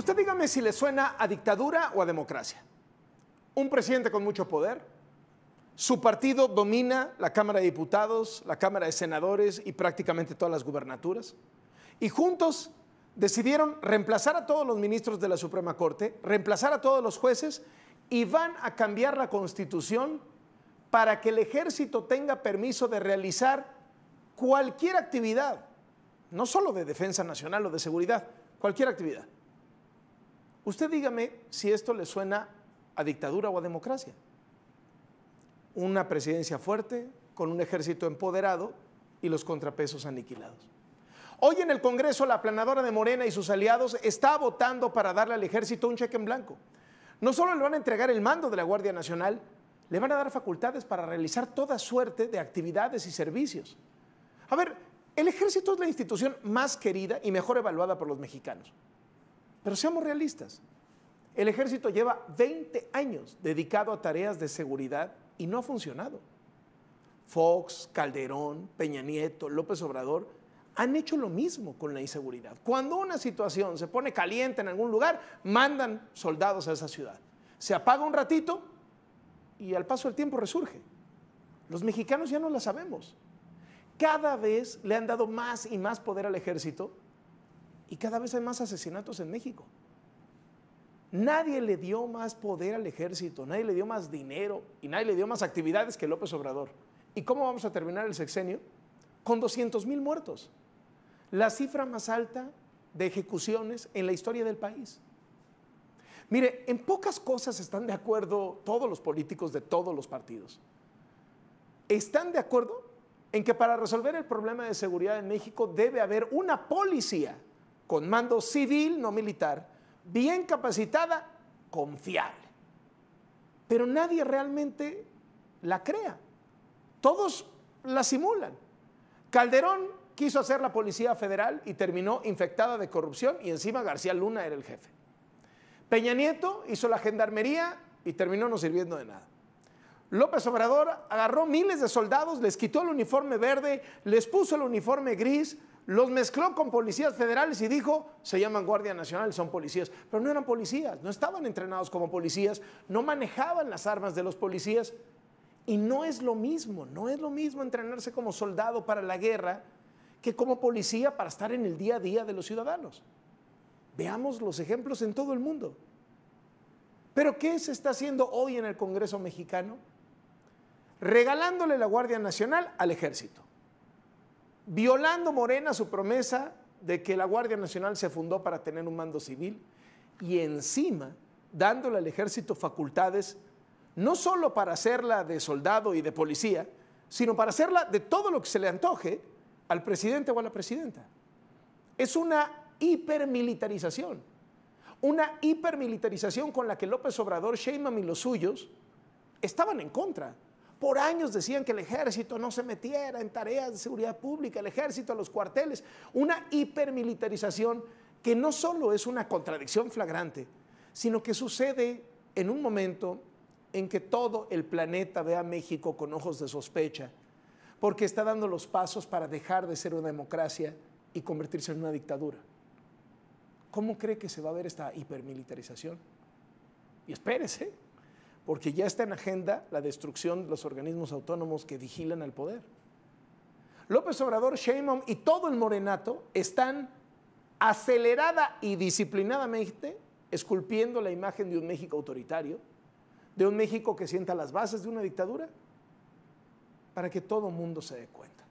Usted dígame si le suena a dictadura o a democracia. Un presidente con mucho poder, su partido domina la Cámara de Diputados, la Cámara de Senadores y prácticamente todas las gubernaturas, y juntos decidieron reemplazar a todos los ministros de la Suprema Corte, reemplazar a todos los jueces y van a cambiar la constitución para que el ejército tenga permiso de realizar cualquier actividad, no solo de defensa nacional o de seguridad, cualquier actividad. Usted dígame si esto le suena a dictadura o a democracia. Una presidencia fuerte, con un ejército empoderado y los contrapesos aniquilados. Hoy en el Congreso la aplanadora de Morena y sus aliados está votando para darle al ejército un cheque en blanco. No solo le van a entregar el mando de la Guardia Nacional, le van a dar facultades para realizar toda suerte de actividades y servicios. A ver, el ejército es la institución más querida y mejor evaluada por los mexicanos. Pero seamos realistas. El ejército lleva 20 años dedicado a tareas de seguridad y no ha funcionado. Fox, Calderón, Peña Nieto, López Obrador han hecho lo mismo con la inseguridad. Cuando una situación se pone caliente en algún lugar, mandan soldados a esa ciudad. Se apaga un ratito y al paso del tiempo resurge. Los mexicanos ya no la sabemos. Cada vez le han dado más y más poder al ejército y cada vez hay más asesinatos en México. Nadie le dio más poder al ejército, nadie le dio más dinero y nadie le dio más actividades que López Obrador. ¿Y cómo vamos a terminar el sexenio? Con 200 mil muertos. La cifra más alta de ejecuciones en la historia del país. Mire, en pocas cosas están de acuerdo todos los políticos de todos los partidos. Están de acuerdo en que para resolver el problema de seguridad en México debe haber una policía con mando civil, no militar, bien capacitada, confiable. Pero nadie realmente la crea. Todos la simulan. Calderón quiso hacer la Policía Federal y terminó infectada de corrupción y encima García Luna era el jefe. Peña Nieto hizo la Gendarmería y terminó no sirviendo de nada. López Obrador agarró miles de soldados, les quitó el uniforme verde, les puso el uniforme gris, los mezcló con policías federales y dijo, se llaman Guardia Nacional, son policías. Pero no eran policías, no estaban entrenados como policías, no manejaban las armas de los policías. Y no es lo mismo, no es lo mismo entrenarse como soldado para la guerra que como policía para estar en el día a día de los ciudadanos. Veamos los ejemplos en todo el mundo. Pero ¿qué se está haciendo hoy en el Congreso mexicano? Regalándole la Guardia Nacional al ejército violando Morena su promesa de que la Guardia Nacional se fundó para tener un mando civil y encima dándole al ejército facultades no solo para hacerla de soldado y de policía, sino para hacerla de todo lo que se le antoje al presidente o a la presidenta. Es una hipermilitarización, una hipermilitarización con la que López Obrador, Sheinbaum y los suyos estaban en contra. Por años decían que el ejército no se metiera en tareas de seguridad pública, el ejército, los cuarteles, una hipermilitarización que no solo es una contradicción flagrante, sino que sucede en un momento en que todo el planeta ve a México con ojos de sospecha, porque está dando los pasos para dejar de ser una democracia y convertirse en una dictadura. ¿Cómo cree que se va a ver esta hipermilitarización? Y espérese, porque ya está en agenda la destrucción de los organismos autónomos que vigilan al poder. López Obrador, Sheinbaum y todo el morenato están acelerada y disciplinadamente esculpiendo la imagen de un México autoritario, de un México que sienta las bases de una dictadura, para que todo mundo se dé cuenta.